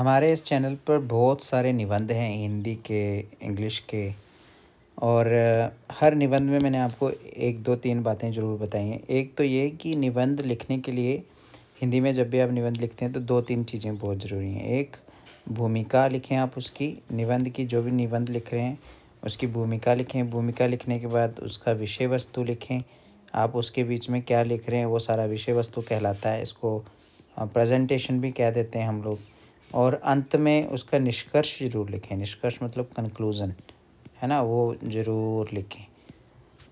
हमारे इस चैनल पर बहुत सारे निबंध हैं हिंदी के इंग्लिश के और हर निबंध में मैंने आपको एक दो तीन बातें ज़रूर बताई हैं एक तो ये कि निबंध लिखने के लिए हिंदी में जब भी आप निबंध लिखते हैं तो दो तीन चीज़ें बहुत ज़रूरी हैं एक भूमिका लिखें आप उसकी निबंध की जो भी निबंध लिख रहे हैं उसकी भूमिका लिखें भूमिका लिखने के बाद उसका विषय वस्तु लिखें आप उसके बीच में क्या लिख रहे हैं वो सारा विषय वस्तु कहलाता है इसको प्रेजेंटेशन भी कह देते हैं हम लोग और अंत में उसका निष्कर्ष ज़रूर लिखें निष्कर्ष मतलब कंक्लूज़न है ना वो ज़रूर लिखें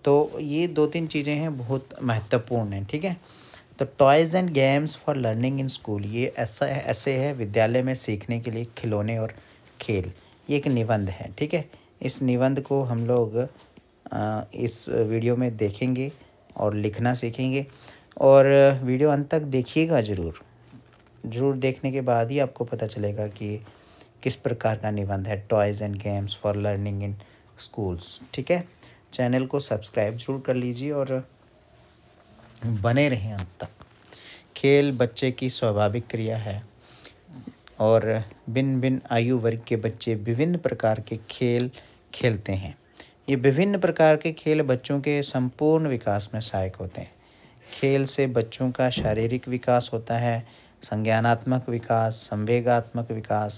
तो ये दो तीन चीज़ें हैं बहुत महत्वपूर्ण हैं ठीक है तो toys and games for learning in school ये ऐसा है ऐसे है विद्यालय में सीखने के लिए खिलौने और खेल ये एक निबंध है ठीक है इस निबंध को हम लोग इस वीडियो में देखेंगे और लिखना सीखेंगे और वीडियो अंत तक देखिएगा ज़रूर ज़रूर देखने के बाद ही आपको पता चलेगा कि किस प्रकार का निबंध है toys and games for learning in schools ठीक है चैनल को सब्सक्राइब जरूर कर लीजिए और बने रहें अंत तक खेल बच्चे की स्वाभाविक क्रिया है और भिन्न भिन्न आयु वर्ग के बच्चे विभिन्न प्रकार के खेल खेलते हैं ये विभिन्न प्रकार के खेल बच्चों के संपूर्ण विकास में सहायक होते हैं खेल से बच्चों का शारीरिक विकास होता है संज्ञानात्मक विकास संवेगात्मक विकास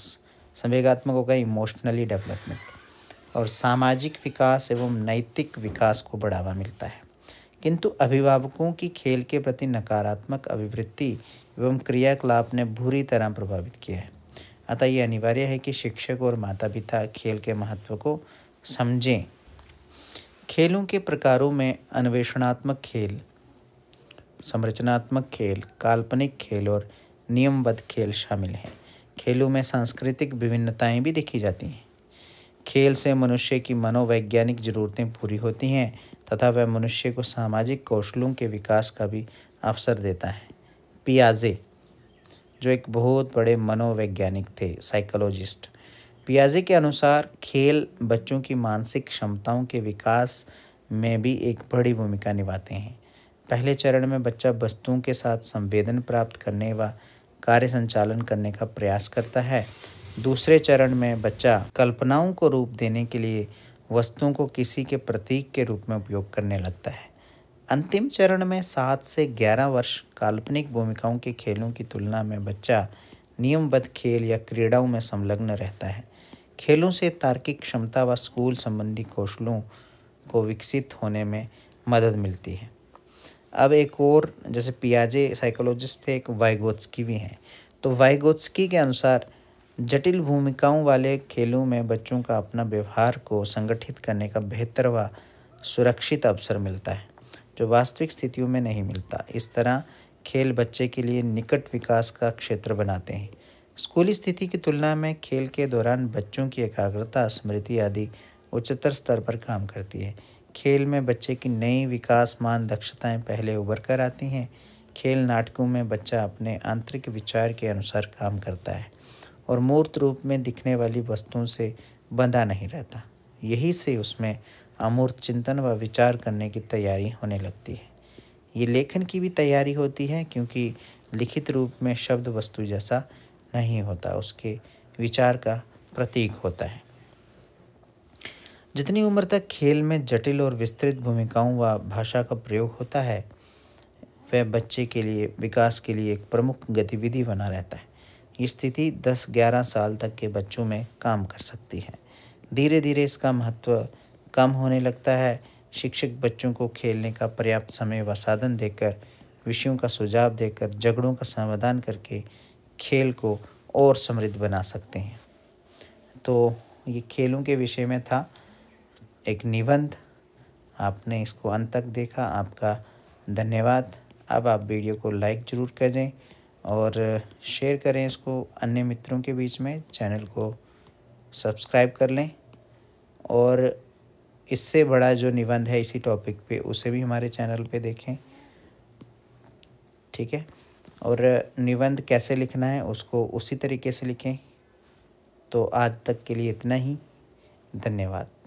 संवेगात्मक होगा इमोशनली डेवलपमेंट और सामाजिक विकास एवं नैतिक विकास को बढ़ावा मिलता है किंतु अभिभावकों की खेल के प्रति नकारात्मक अभिवृत्ति एवं क्रियाकलाप ने बुरी तरह प्रभावित किया है अतः यह अनिवार्य है कि शिक्षक और माता पिता खेल के महत्व को समझें खेलों के प्रकारों में अन्वेषणात्मक खेल संरचनात्मक खेल काल्पनिक खेल और नियमबद्ध खेल शामिल हैं खेलों में सांस्कृतिक विभिन्नताएं भी देखी जाती हैं खेल से मनुष्य की मनोवैज्ञानिक ज़रूरतें पूरी होती हैं तथा वह मनुष्य को सामाजिक कौशलों के विकास का भी अवसर देता है पियाजे जो एक बहुत बड़े मनोवैज्ञानिक थे साइकोलॉजिस्ट पियाजे के अनुसार खेल बच्चों की मानसिक क्षमताओं के विकास में भी एक बड़ी भूमिका निभाते हैं पहले चरण में बच्चा वस्तुओं के साथ संवेदन प्राप्त करने व कार्य संचालन करने का प्रयास करता है दूसरे चरण में बच्चा कल्पनाओं को रूप देने के लिए वस्तुओं को किसी के प्रतीक के रूप में उपयोग करने लगता है अंतिम चरण में सात से ग्यारह वर्ष काल्पनिक भूमिकाओं के खेलों की तुलना में बच्चा नियमबद्ध खेल या क्रीड़ाओं में संलग्न रहता है खेलों से तार्किक क्षमता व स्कूल संबंधी कौशलों को विकसित होने में मदद मिलती है अब एक और जैसे पियाजे साइकोलॉजिस्ट थे एक वाइगोत्सकी भी हैं तो वाइगोत्सकी के अनुसार जटिल भूमिकाओं वाले खेलों में बच्चों का अपना व्यवहार को संगठित करने का बेहतर व सुरक्षित अवसर मिलता है जो वास्तविक स्थितियों में नहीं मिलता इस तरह खेल बच्चे के लिए निकट विकास का क्षेत्र बनाते हैं स्कूली स्थिति की तुलना में खेल के दौरान बच्चों की एकाग्रता स्मृति आदि उच्चतर स्तर पर काम करती है खेल में बच्चे की नई विकासमान दक्षताएं पहले उभर कर आती हैं खेल नाटकों में बच्चा अपने आंतरिक विचार के अनुसार काम करता है और मूर्त रूप में दिखने वाली वस्तुओं से बंधा नहीं रहता यही से उसमें अमूर्त चिंतन व विचार करने की तैयारी होने लगती है ये लेखन की भी तैयारी होती है क्योंकि लिखित रूप में शब्द वस्तु जैसा नहीं होता उसके विचार का प्रतीक होता है जितनी उम्र तक खेल में जटिल और विस्तृत भूमिकाओं व भाषा का प्रयोग होता है वह बच्चे के लिए विकास के लिए एक प्रमुख गतिविधि बना रहता है ये स्थिति 10-11 साल तक के बच्चों में काम कर सकती है धीरे धीरे इसका महत्व कम होने लगता है शिक्षक बच्चों को खेलने का पर्याप्त समय व साधन देकर विषयों का सुझाव देकर झगड़ों का समाधान करके खेल को और समृद्ध बना सकते हैं तो ये खेलों के विषय में था एक निबंध आपने इसको अंत तक देखा आपका धन्यवाद अब आप वीडियो को लाइक ज़रूर करें और शेयर करें इसको अन्य मित्रों के बीच में चैनल को सब्सक्राइब कर लें और इससे बड़ा जो निबंध है इसी टॉपिक पे उसे भी हमारे चैनल पे देखें ठीक है और निबंध कैसे लिखना है उसको उसी तरीके से लिखें तो आज तक के लिए इतना ही धन्यवाद